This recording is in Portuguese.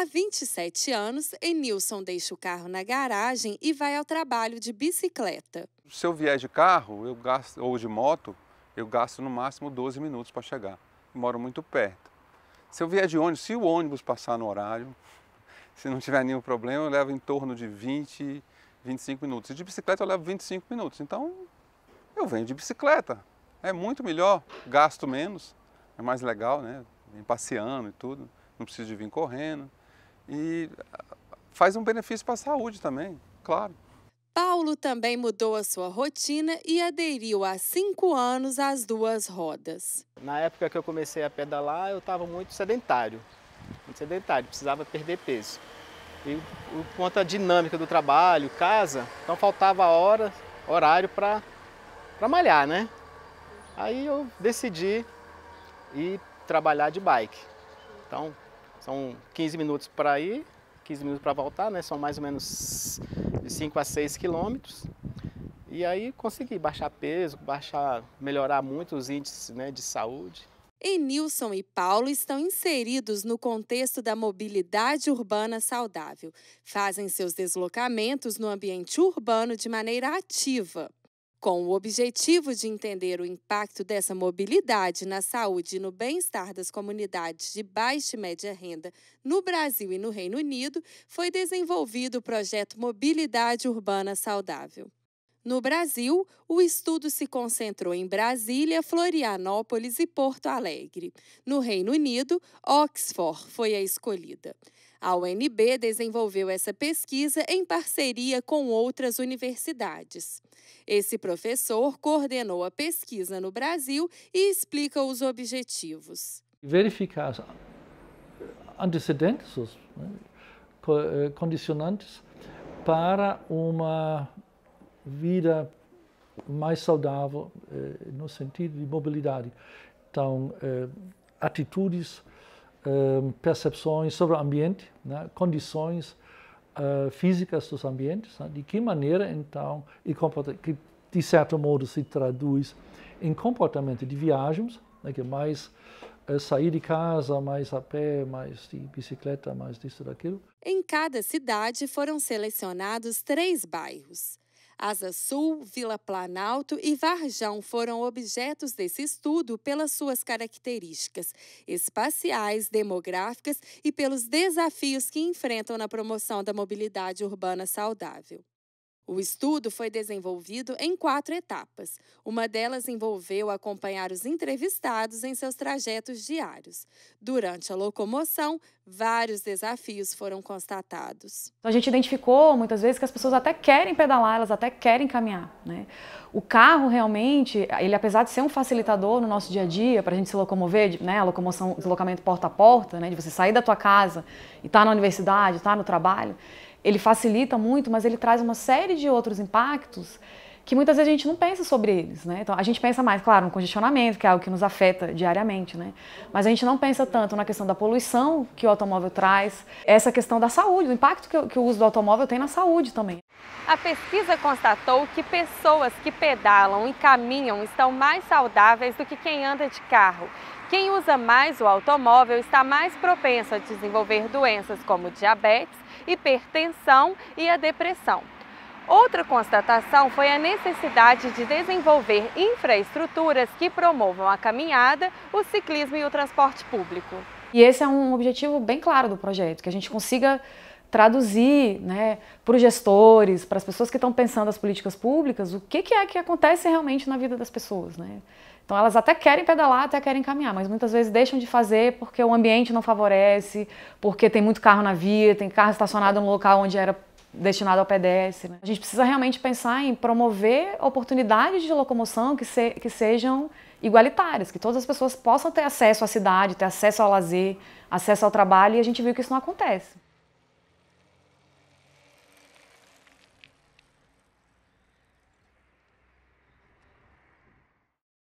Há 27 anos, Enilson deixa o carro na garagem e vai ao trabalho de bicicleta. Se eu vier de carro eu gasto, ou de moto, eu gasto no máximo 12 minutos para chegar. Eu moro muito perto. Se eu vier de ônibus, se o ônibus passar no horário, se não tiver nenhum problema, eu levo em torno de 20, 25 minutos. E de bicicleta eu levo 25 minutos. Então, eu venho de bicicleta. É muito melhor, gasto menos, é mais legal, né? Vem passeando e tudo, não preciso de vir correndo e ah, faz um benefício para a saúde também, claro. Paulo também mudou a sua rotina e aderiu há cinco anos às duas rodas. Na época que eu comecei a pedalar, eu estava muito sedentário, muito sedentário, precisava perder peso. E por conta da dinâmica do trabalho, casa, então faltava hora, horário para malhar, né? Aí eu decidi ir trabalhar de bike. Então, são 15 minutos para ir, 15 minutos para voltar, né? São mais ou menos de 5 a 6 quilômetros. E aí consegui baixar peso, baixar, melhorar muito os índices né, de saúde. Enilson e Paulo estão inseridos no contexto da mobilidade urbana saudável. Fazem seus deslocamentos no ambiente urbano de maneira ativa. Com o objetivo de entender o impacto dessa mobilidade na saúde e no bem-estar das comunidades de baixa e média renda no Brasil e no Reino Unido, foi desenvolvido o projeto Mobilidade Urbana Saudável. No Brasil, o estudo se concentrou em Brasília, Florianópolis e Porto Alegre. No Reino Unido, Oxford foi a escolhida. A UNB desenvolveu essa pesquisa em parceria com outras universidades. Esse professor coordenou a pesquisa no Brasil e explica os objetivos. Verificar antecedentes, né, eh, condicionantes para uma vida mais saudável eh, no sentido de mobilidade. Então, eh, atitudes, eh, percepções sobre o ambiente, né? condições físicas dos ambientes, né? de que maneira então e que de certo modo se traduz em comportamento de viagens, né? que é mais sair de casa, mais a pé, mais de bicicleta, mais disso daquilo. Em cada cidade foram selecionados três bairros. Asa Sul, Vila Planalto e Varjão foram objetos desse estudo pelas suas características espaciais, demográficas e pelos desafios que enfrentam na promoção da mobilidade urbana saudável. O estudo foi desenvolvido em quatro etapas. Uma delas envolveu acompanhar os entrevistados em seus trajetos diários. Durante a locomoção, vários desafios foram constatados. Então, a gente identificou muitas vezes que as pessoas até querem pedalar, elas até querem caminhar. Né? O carro realmente, ele apesar de ser um facilitador no nosso dia a dia para a gente se locomover, né, a locomoção, deslocamento porta a porta, né, de você sair da tua casa e estar tá na universidade, estar tá no trabalho ele facilita muito, mas ele traz uma série de outros impactos que muitas vezes a gente não pensa sobre eles, né? Então a gente pensa mais, claro, no congestionamento, que é algo que nos afeta diariamente, né? Mas a gente não pensa tanto na questão da poluição que o automóvel traz, essa questão da saúde, o impacto que, que o uso do automóvel tem na saúde também. A pesquisa constatou que pessoas que pedalam e caminham estão mais saudáveis do que quem anda de carro. Quem usa mais o automóvel está mais propenso a desenvolver doenças como diabetes hipertensão e a depressão. Outra constatação foi a necessidade de desenvolver infraestruturas que promovam a caminhada, o ciclismo e o transporte público. E esse é um objetivo bem claro do projeto, que a gente consiga traduzir né, para os gestores, para as pessoas que estão pensando as políticas públicas, o que, que é que acontece realmente na vida das pessoas. Né? Então elas até querem pedalar, até querem caminhar, mas muitas vezes deixam de fazer porque o ambiente não favorece, porque tem muito carro na via, tem carro estacionado no local onde era destinado ao pedestre. Né? A gente precisa realmente pensar em promover oportunidades de locomoção que, se, que sejam igualitárias, que todas as pessoas possam ter acesso à cidade, ter acesso ao lazer, acesso ao trabalho, e a gente viu que isso não acontece.